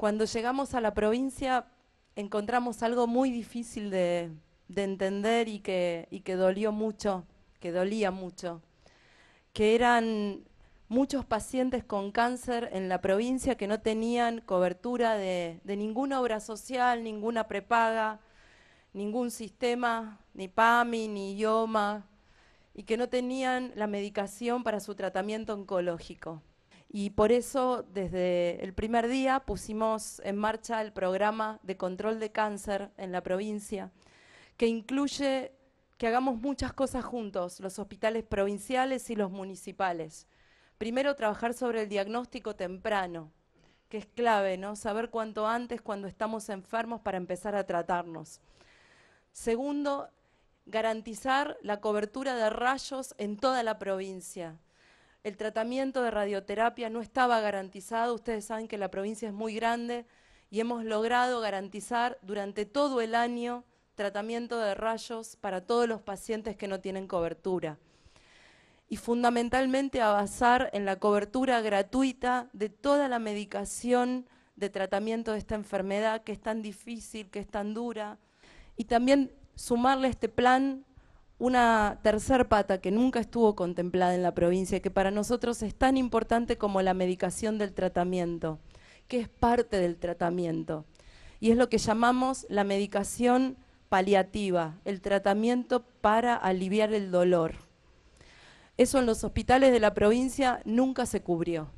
Cuando llegamos a la provincia encontramos algo muy difícil de, entender y que, dolió mucho, que dolía mucho, que eran muchos pacientes con cáncer en la provincia que no tenían cobertura de, de, ninguna obra social, ninguna prepaga, ningún sistema, ni PAMI, ni IOMA, y que no tenían la medicación para su tratamiento oncológico y por eso desde el primer día pusimos en marcha el programa de control de cáncer en la provincia, que incluye que hagamos muchas cosas juntos, los hospitales provinciales y los municipales. Primero, trabajar sobre el diagnóstico temprano, que es clave, ¿no? Saber cuánto antes cuando estamos enfermos para empezar a tratarnos. Segundo, garantizar la cobertura de rayos en toda la provincia el tratamiento de radioterapia no estaba garantizado. Ustedes saben que la provincia es muy grande y hemos logrado garantizar durante todo el año tratamiento de rayos para todos los pacientes que no tienen cobertura. Y fundamentalmente avanzar en la cobertura gratuita de toda la medicación de tratamiento de esta enfermedad que es tan difícil, que es tan dura. Y también sumarle este plan una tercer pata que nunca estuvo contemplada en la provincia y que para nosotros es tan importante como la medicación del tratamiento, que es parte del tratamiento. Y es lo que llamamos la medicación paliativa, el tratamiento para aliviar el dolor. Eso en los hospitales de la provincia nunca se cubrió.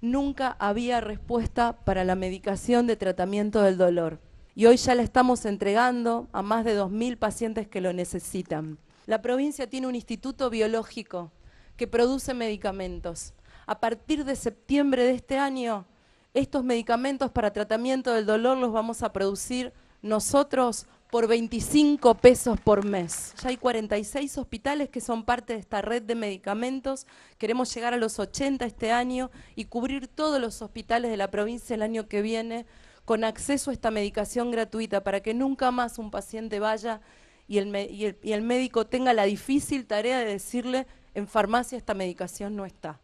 Nunca había respuesta para la medicación de tratamiento del dolor y hoy ya le estamos entregando a más de 2.000 pacientes que lo necesitan. La provincia tiene un instituto biológico que produce medicamentos. A partir de septiembre de este año, estos medicamentos para tratamiento del dolor los vamos a producir nosotros por 25 pesos por mes. Ya hay 46 hospitales que son parte de esta red de medicamentos. Queremos llegar a los 80 este año y cubrir todos los hospitales de la provincia el año que viene con acceso a esta medicación gratuita para que nunca más un paciente vaya y el, y el, médico tenga la difícil tarea de decirle en farmacia esta medicación no está.